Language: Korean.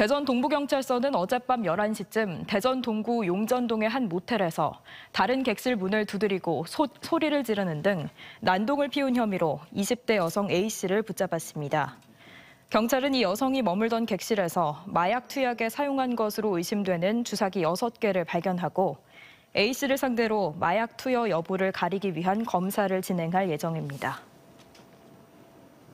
대전 동부경찰서는 어젯밤 11시쯤 대전 동구 용전동의 한 모텔에서 다른 객실 문을 두드리고 소, 소리를 지르는 등 난동을 피운 혐의로 20대 여성 A씨를 붙잡았습니다. 경찰은 이 여성이 머물던 객실에서 마약 투약에 사용한 것으로 의심되는 주사기 6개를 발견하고 A씨를 상대로 마약 투여 여부를 가리기 위한 검사를 진행할 예정입니다.